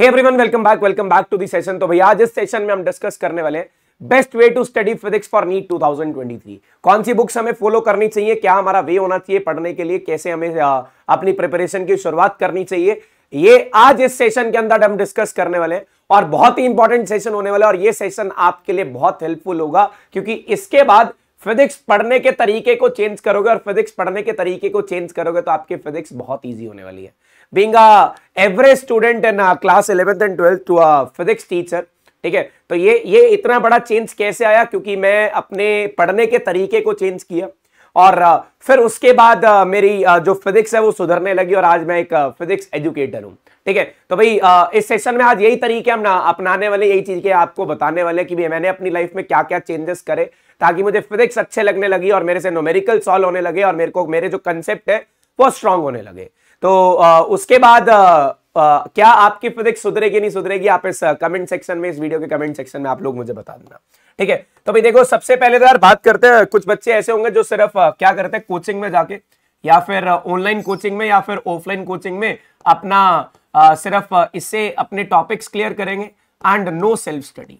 hey everyone welcome back welcome back to the session तो भैया आज इस सेशन में हम डिस्कस करने वाले हैं best way to study physics for NEET 2023 कौन सी बुक्स हमें फॉलो करनी चाहिए क्या हमारा वे होना चाहिए पढ़ने के लिए कैसे हमें अपनी प्रिपरेशन की शुरुआत करनी चाहिए ये आज इस सेशन के अंदर हम डिस्कस करने वाले हैं और बहुत ही इंपॉर्टेंट सेशन होने वाला है और ये सेशन आपके लिए बहुत हेल्पफुल होगा क्योंकि इसके बाद फिजिक्स पढ़ने के तरीके को चेंज करोगे और फिजिक्स पढ़ने के तरीके को चेंज करोगे तो आपकी फिजिक्स बहुत ईजी होने वाली है being average student student class eleventh and twelfth to 12th to ठीक है तो ये ये इतना बड़ा चेंज कैसे आया क्योंकि मैं अपने पढ़ने के तरीके को चेंज किया और uh, फिर उसके बाद uh, मेरी uh, जो फिजिक्स है वो सुधरने लगी और आज मैं एक फिजिक्स एजुकेटर हूँ ठीक है तो भाई इस सेशन में आज यही तरीके हम ना अपनाने वाले यही चीज़ के आपको बताने वाले कि भाई मैंने अपनी लाइफ में क्या क्या चेंजेस करे ताकि मुझे फिजिक्स अच्छे लगने लगी और मेरे से नोमेरिकल सॉल्व होने लगे और मेरे को मेरे जो कंसेप्ट है वो स्ट्रांग होने लगे तो आ, उसके बाद आ, आ, क्या आपकी फिजिक्स सुधरेगी नहीं सुधरेगी आप इस कमेंट सेक्शन में इस वीडियो के कमेंट सेक्शन में आप लोग मुझे बता देना ठीक है तो भाई देखो सबसे पहले तो यार बात करते हैं कुछ बच्चे ऐसे होंगे जो सिर्फ क्या करते हैं कोचिंग में जाके या फिर ऑनलाइन कोचिंग में या फिर ऑफलाइन कोचिंग में अपना आ, सिर्फ इससे अपने टॉपिक्स क्लियर करेंगे and no self study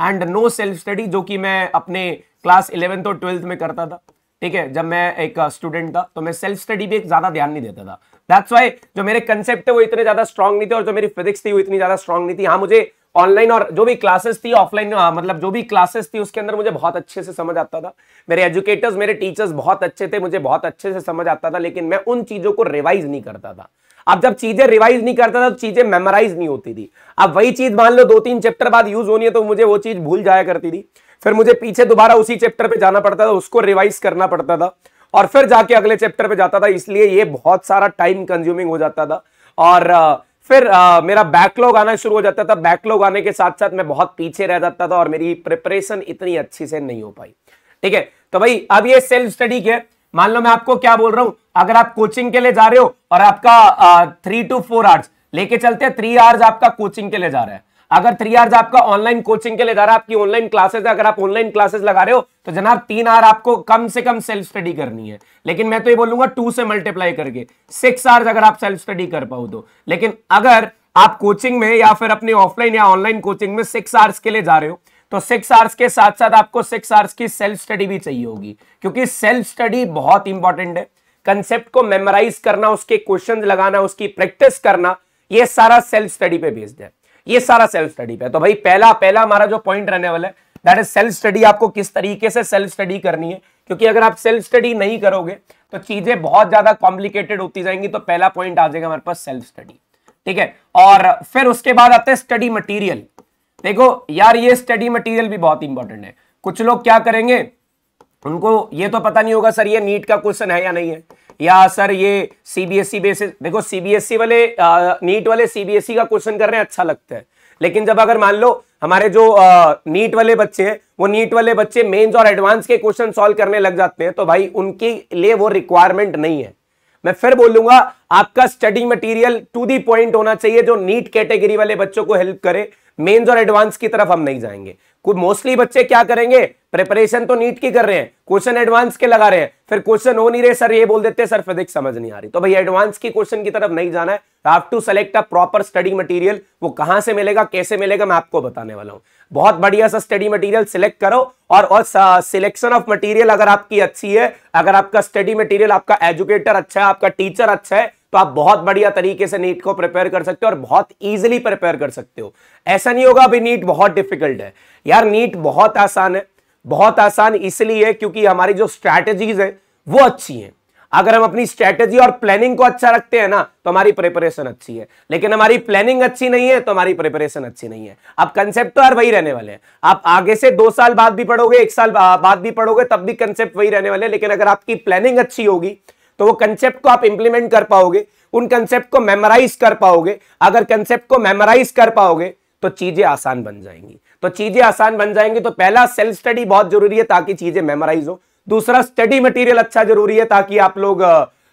and no self study जो कि मैं अपने क्लास इलेवेंथ और ट्वेल्थ में करता था ठीक है जब मैं एक स्टूडेंट था तो मैं सेल्फ स्टडी पे ज़्यादा ध्यान नहीं देता था दैट्स वाई जो मेरे कंसेप्ट थे वो इतने ज्यादा स्ट्रॉन्ग नहीं थे और जो मेरी फिजिक्स थी वो इतनी ज्यादा स्ट्रॉन्ग नहीं थी हाँ मुझे ऑनलाइन और जो भी क्लासेस थी ऑफलाइन हाँ, मतलब जो भी क्लासेस थी उसके अंदर मुझे बहुत अच्छे से समझ आता था मेरे एजुकेटर्स मेरे टीचर्स बहुत अच्छे थे मुझे बहुत अच्छे से समझ आता था लेकिन मैं उन चीज़ों को रिवाइज नहीं करता था अब जब चीज़ें रिवाइज नहीं करता था तो चीज़ें मेमोराइज नहीं होती थी अब वही चीज़ मान लो दो तीन चैप्टर बाद यूज होनी है तो मुझे वो चीज़ भूल जाया करती थी फिर मुझे पीछे दोबारा उसी चैप्टर पर जाना पड़ता था उसको रिवाइज करना पड़ता था और फिर जाके अगले चैप्टर पे जाता था इसलिए ये बहुत सारा टाइम कंज्यूमिंग हो जाता था और फिर आ, मेरा बैकलॉग आना शुरू हो जाता था बैकलॉग आने के साथ साथ मैं बहुत पीछे रह जाता था और मेरी प्रिपरेशन इतनी अच्छी से नहीं हो पाई ठीक है तो भाई अब ये सेल्फ स्टडी के मान लो मैं आपको क्या बोल रहा हूं अगर आप कोचिंग के लिए जा रहे हो और आपका थ्री टू फोर आवर्स लेके चलते हैं थ्री आवर्स आपका कोचिंग के लिए जा रहा है अगर थ्री आवर्स आपका ऑनलाइन कोचिंग के लिए जा रहा है आपकी ऑनलाइन क्लासेस अगर आप ऑनलाइन क्लासेस लगा रहे हो तो जनाब तीन आवर आपको कम से कम सेल्फ स्टडी करनी है लेकिन मैं तो ये बोलूंगा टू से मल्टीप्लाई करके सिक्स आवर्स अगर आप सेल्फ स्टडी कर पाओ तो लेकिन अगर आप कोचिंग में या फिर अपने ऑफलाइन या ऑनलाइन कोचिंग में सिक्स आवर्स के लिए जा रहे हो तो सिक्स आवर्स के साथ साथ आपको सिक्स आवर्स की सेल्फ स्टडी भी चाहिए होगी क्योंकि सेल्फ स्टडी बहुत इंपॉर्टेंट है कंसेप्ट को मेमोराइज करना उसके क्वेश्चन लगाना उसकी प्रैक्टिस करना ये सारा सेल्फ स्टडी पे बेस्ड है ये सारा सेल्फ स्टडी पे तो भाई पहला पहला हमारा जो पॉइंट रहने वाला है दैट इज सेल्फ स्टडी आपको किस तरीके से सेल्फ स्टडी करनी है क्योंकि अगर आप सेल्फ स्टडी नहीं करोगे तो चीजें बहुत ज्यादा कॉम्प्लिकेटेड होती जाएंगी तो पहला पॉइंट आ जाएगा हमारे पास सेल्फ स्टडी ठीक है और फिर उसके बाद आते हैं स्टडी मटीरियल देखो यार ये स्टडी मटीरियल भी बहुत इंपॉर्टेंट है कुछ लोग क्या करेंगे उनको ये तो पता नहीं होगा सर ये नीट का क्वेश्चन है या नहीं है या सर ये सीबीएसई बेसिस e देखो सीबीएसई e वाले नीट वाले सीबीएसई e का क्वेश्चन कर रहे हैं अच्छा लगता है लेकिन जब अगर मान लो हमारे जो नीट वाले बच्चे हैं वो नीट वाले बच्चे मेंस और एडवांस के क्वेश्चन सॉल्व करने लग जाते हैं तो भाई उनके लिए वो रिक्वायरमेंट नहीं है मैं फिर बोलूंगा आपका study material to the point होना चाहिए जो नीट कैटेगरी वाले बच्चों को हेल्प करे मेंस और एडवांस की तरफ हम नहीं जाएंगे मोस्टली बच्चे क्या करेंगे प्रिपरेशन तो नीट की कर रहे हैं क्वेश्चन एडवांस के लगा रहे हैं फिर क्वेश्चन हो नहीं रहे सर ये बोल देते सर फिजिक्स समझ नहीं आ रही तो भाई एडवांस की क्वेश्चन की तरफ नहीं जाना है have to select a proper study material वो कहां से मिलेगा कैसे मिलेगा मैं आपको बताने वाला हूं बहुत बढ़िया सा स्टडी मटीरियल सिलेक्ट करो और सिलेक्शन ऑफ मटीरियल अगर आपकी अच्छी है अगर आपका स्टडी मटीरियल आपका एजुकेटर अच्छा है आपका टीचर अच्छा है तो आप बहुत बढ़िया तरीके से नीट को प्रिपेयर कर सकते हो और बहुत ईजिली प्रिपेयर कर सकते हो ऐसा नहीं होगा अभी नीट बहुत डिफिकल्ट है यार नीट बहुत आसान है बहुत आसान इसलिए क्योंकि हमारी जो स्ट्रैटेजीज है वो अच्छी है अगर हम अपनी स्ट्रैटेजी और प्लानिंग को अच्छा रखते हैं ना तो हमारी प्रिपरेशन अच्छी है लेकिन हमारी प्लानिंग अच्छी नहीं है तो हमारी प्रिपरेशन अच्छी नहीं है अब कंसेप्ट तो यार वही रहने वाले हैं आप आगे से दो साल बाद भी पढ़ोगे एक साल बाद भी पढ़ोगे तब भी कंसेप्ट वही रहने वाले हैं लेकिन अगर आपकी प्लानिंग अच्छी होगी तो वो कंसेप्ट को आप इंप्लीमेंट कर पाओगे उन कंसेप्ट को मेमोराइज कर पाओगे अगर कंसेप्ट को मेमोराइज कर पाओगे तो चीजें आसान बन जाएंगी तो चीजें आसान बन जाएंगी तो पहला सेल्फ स्टडी बहुत जरूरी है ताकि चीजें मेमोराइज हो दूसरा स्टडी मटेरियल अच्छा जरूरी है ताकि आप लोग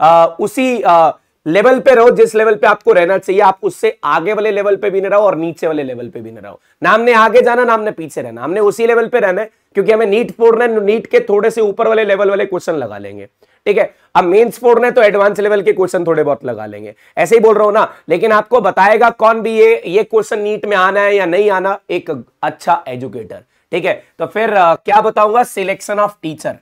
आ, उसी आ, लेवल पे रहो जिस लेवल पे आपको रहना चाहिए आप उससे आगे वाले लेवल पे भी ना रहो और नीचे वाले लेवल पे भी ना रहो ना हमने आगे जाना ना हमने पीछे रहना हमने उसी लेवल पे रहना है क्योंकि हमें नीट फोड़ना है नीट के थोड़े से ऊपर वाले लेवल वाले क्वेश्चन लगा लेंगे ठीक है अब मेन्स फोर ने तो एडवांस लेवल के क्वेश्चन थोड़े बहुत लगा लेंगे ऐसे ही बोल रहा हूं ना लेकिन आपको बताएगा कौन भी ये ये क्वेश्चन नीट में आना है या नहीं आना एक अच्छा एजुकेटर ठीक है तो फिर आ, क्या बताऊंगा selection of teacher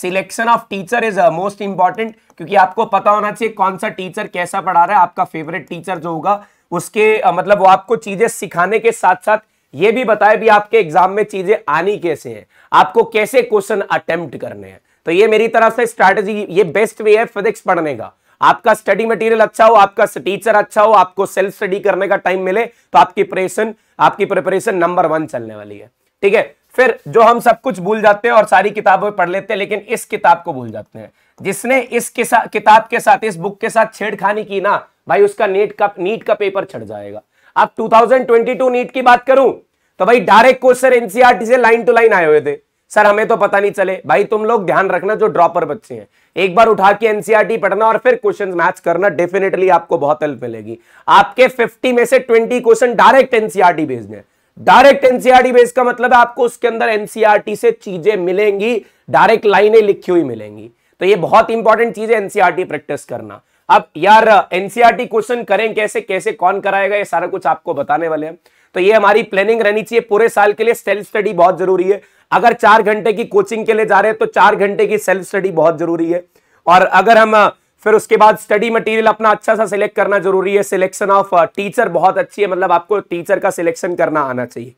selection of teacher is most important क्योंकि आपको पता होना चाहिए कौन सा टीचर कैसा पढ़ा रहा है आपका फेवरेट टीचर जो होगा उसके आ, मतलब वो आपको चीजें सिखाने के साथ साथ ये भी बताए भी आपके एग्जाम में चीजें आनी कैसे हैं आपको कैसे क्वेश्चन अटेम्प्ट करने हैं तो ये मेरी तरफ से स्ट्रैटेजी ये बेस्ट वे है फिजिक्स पढ़ने का आपका स्टडी मटेरियल अच्छा हो आपका टीचर अच्छा हो आपको सेल्फ स्टडी करने का टाइम मिले तो आपकी प्रेशन आपकी प्रिपरेशन नंबर वन चलने वाली है ठीक है फिर जो हम सब कुछ भूल जाते हैं और सारी किताबें पढ़ लेते हैं लेकिन इस किताब को भूल जाते हैं जिसने इस किताब के साथ इस बुक के साथ छेड़खानी की ना भाई उसका नीट का नीट का पेपर छड़ जाएगा अब 2022 नीट की बात करूं तो भाई डायरेक्ट क्वेश्चन एनसीआरटी से लाइन टू लाइन आए हुए थे सर हमें तो पता नहीं चले भाई तुम लोग ध्यान रखना जो ड्रॉपर बच्चे हैं एक बार उठा के एनसीआरटी e पढ़ना और फिर क्वेश्चंस मैच करना डेफिनेटली आपको बहुत हेल्प मिलेगी आपके 50 में से 20 क्वेश्चन डायरेक्ट एनसीआरटी भेजने डायरेक्ट एनसीआरटी बेस का मतलब है आपको उसके अंदर एनसीआरटी e से चीजें मिलेंगी डायरेक्ट लाइने लिखी हुई मिलेंगी तो ये बहुत इंपॉर्टेंट चीज है एनसीआरटी प्रैक्टिस e करना अब यार एनसीआरटी क्वेश्चन e करें कैसे कैसे कौन कराएगा ये सारा कुछ आपको बताने वाले हैं तो ये हमारी प्लानिंग रहनी चाहिए पूरे साल के लिए सेल्फ स्टडी बहुत जरूरी है अगर चार घंटे की कोचिंग के लिए जा रहे हैं तो चार घंटे की सेल्फ स्टडी बहुत जरूरी है और अगर हम फिर उसके बाद स्टडी मटेरियल अपना अच्छा सा सिलेक्ट करना जरूरी है सिलेक्शन ऑफ टीचर बहुत अच्छी है मतलब आपको टीचर का सिलेक्शन करना आना चाहिए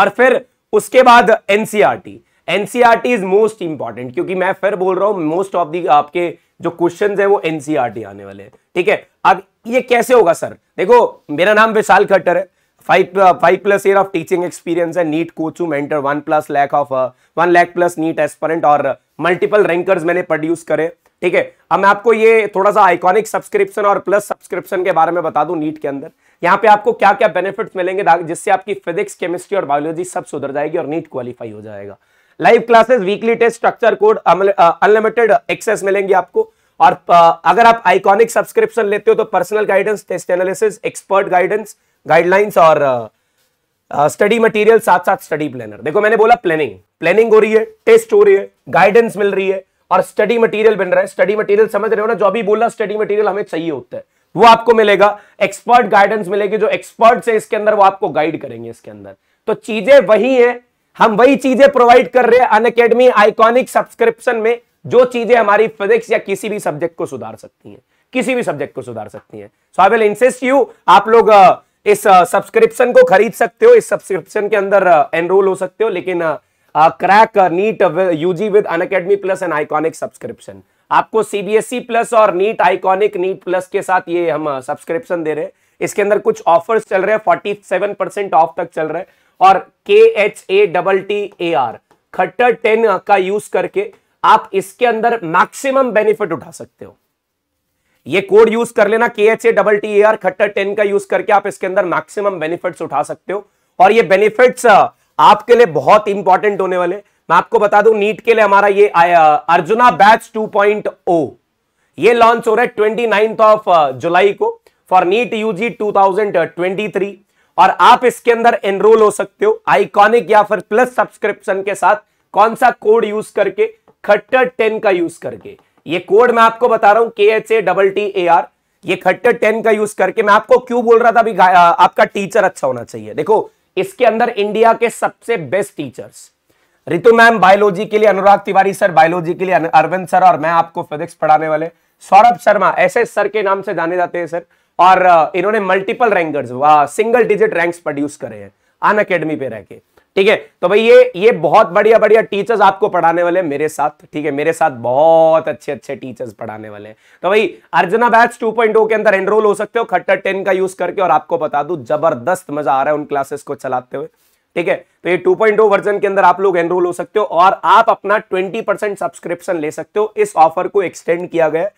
और फिर उसके बाद NCERT NCERT is most important क्योंकि मैं फिर बोल रहा हूं मोस्ट ऑफ दी आपके जो क्वेश्चन है वो एनसीआरटी e आने वाले हैं ठीक है अब ये कैसे होगा सर देखो मेरा नाम विशाल खट्टर है five plus year of teaching experience है नीट कोचू mentor one plus lakh of one lakh plus NEET aspirant और मल्टीपल रैंकर्स मैंने प्रोड्यूस करे ठीक है अब मैं आपको ये थोड़ा सा आइकॉनिक सब्सक्रिप्शन और प्लस सब्सक्रिप्शन के बारे में बता दूं नीट के अंदर यहाँ पे आपको क्या क्या बेनिफिट्स मिलेंगे जिससे आपकी फिजिक्स केमिस्ट्री और बायोलॉजी सब सुधर जाएगी और नीट क्वालिफाई हो जाएगा live classes weekly test structure code unlimited access मिलेंगे आपको और uh, अगर आप आइकॉनिक सब्सक्रिप्शन लेते हो तो personal guidance test analysis expert guidance guidelines और स्टडी uh, मटेरियल साथ साथ स्टडी प्लानर देखो मैंने बोला प्लानिंग प्लानिंग हो रही है टेस्ट हो रही है गाइडेंस मिल रही है और स्टडी मटेरियल बन रहा है स्टडी मटेरियल समझ रहे हो ना जो भी बोला स्टडी मटेरियल हमें चाहिए होता है वो आपको मिलेगा एक्सपर्ट गाइडेंस मिलेगी जो एक्सपर्ट है इसके अंदर वो आपको गाइड करेंगे इसके अंदर तो चीजें वही है हम वही चीजें प्रोवाइड कर रहे हैं अनकेडमी आइकॉनिक सब्सक्रिप्शन में जो चीजें हमारी फिजिक्स या किसी भी सब्जेक्ट को सुधार सकती हैं किसी भी सब्जेक्ट को सुधार सकती हैं so I will insist you आप लोग uh, इस सब्सक्रिप्शन uh, को खरीद सकते हो इस सब्सक्रिप्शन के अंदर एनरोल uh, हो सकते हो लेकिन crack NEET UG with Unacademy plus and iconic subscription आपको सीबीएसई प्लस e और नीट आइकॉनिक नीट प्लस के साथ ये हम सब्सक्रिप्शन दे रहे हैं इसके अंदर कुछ ऑफर्स चल रहे हैं 47 परसेंट ऑफ तक चल रहे हैं और K H A double T A R Khattar ten का यूज करके आप इसके अंदर मैक्सिमम बेनिफिट उठा सकते हो ये कोड यूज कर लेना K H A double T A R Khattar ten का यूज करके आप इसके अंदर मैक्सिमम बेनिफिट्स उठा सकते हो और ये बेनिफिट्स आपके लिए बहुत इंपॉर्टेंट होने वाले मैं आपको बता दूं नीट के लिए हमारा ये अर्जुना बैच 2.0 ये लॉन्च हो रहा है ट्वेंटी ऑफ जुलाई को for NEET UG two three और आप इसके अंदर एनरोल हो सकते हो आइकॉनिक या फिर प्लस सब्सक्रिप्शन के साथ कौन सा कोड यूज करके खट्टर टेन का यूज करके ये कोड मैं आपको बता रहा हूं K H A double T A R ये खट्टर टेन का यूज करके मैं आपको क्यों बोल रहा था अभी आपका टीचर अच्छा होना चाहिए देखो इसके अंदर इंडिया के सबसे best teachers Ritu ma'am biology के लिए अनुराग तिवारी सर बायोलॉजी के लिए अरविंद सर और मैं आपको फिजिक्स पढ़ाने वाले सौरभ शर्मा ऐसे सर के नाम से जाने जाते हैं सर और इन्होंने multiple rankers single digit ranks produce करे हैं अन अकेडमी पे रह के ठीक है तो भाई ये ये बहुत बढ़िया बढ़िया टीचर्स आपको पढ़ाने वाले हैं मेरे साथ ठीक है मेरे साथ बहुत अच्छे अच्छे टीचर्स पढ़ाने वाले हैं तो भाई अर्जुना बैच 2.0 के अंदर एनरोल हो सकते हो खट्टर 10 का यूज करके और आपको बता दू जबरदस्त मजा आ रहा है उन क्लासेस को चलाते हुए ठीक है तो ये 2.0 वर्जन के अंदर आप लोग एनरोल हो सकते हो और आप अपना 20% सब्सक्रिप्शन ले सकते हो इस ऑफर को एक्सटेंड किया गया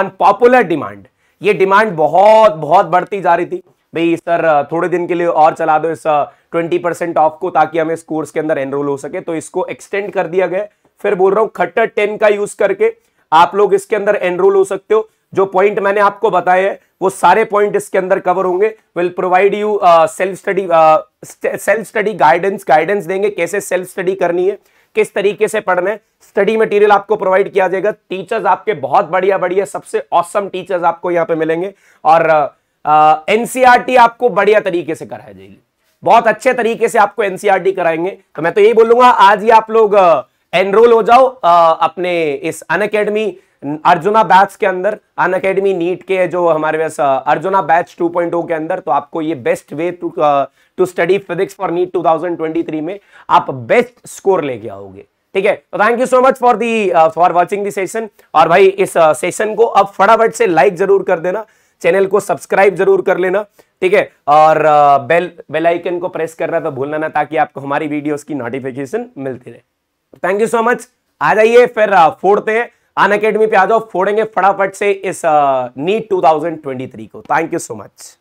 ऑन पॉपुलर डिमांड ये डिमांड बहुत बहुत बढ़ती जा रही थी भाई सर थोड़े दिन के लिए और चला दो इस ट्वेंटी परसेंट ऑफ को ताकि हमें इस कोर्स के अंदर एनरोल हो सके तो इसको एक्सटेंड कर दिया गया फिर बोल रहा हूँ खट्टर टेन का यूज करके आप लोग इसके अंदर एनरोल हो सकते हो जो पॉइंट मैंने आपको बताया है वो सारे पॉइंट इसके अंदर कवर होंगे will provide you self study self study guidance guidance देंगे कैसे सेल्फ स्टडी करनी है किस तरीके से पढ़ना है स्टडी मटेरियल आपको प्रोवाइड किया जाएगा टीचर्स आपके बहुत बढ़िया बढ़िया सबसे औसम टीचर्स आपको यहाँ पे मिलेंगे और एनसीआरटी e आपको बढ़िया तरीके से कराई जाएगी बहुत अच्छे तरीके से आपको एनसीआरटी e कराएंगे तो मैं तो यही बोलूंगा आज ही आप लोग एनरोल हो जाओ आ, अपने इस अन अर्जुना बैच के अंदर अन अकेडमी नीट के जो हमारे पास अर्जुना बैच 2.0 के अंदर तो आपको ये best way to to study physics for NEET 2023 में आप बेस्ट स्कोर लेके आओगे ठीक है तो thank you so much for the for watching the session और भाई इस सेशन uh, को अब फटाफट से लाइक जरूर कर देना चैनल को सब्सक्राइब जरूर कर लेना ठीक है और uh, बेल बेल आइकन को प्रेस करना तो भूलना ना ताकि आपको हमारी वीडियोस की नोटिफिकेशन मिलती रहे थैंक यू सो मच आ जाइए फिर uh, फोड़ते हैं अन अकेडमी पे आ जाओ फोड़ेंगे फटाफट से इस नीट uh, 2023 को थैंक यू सो मच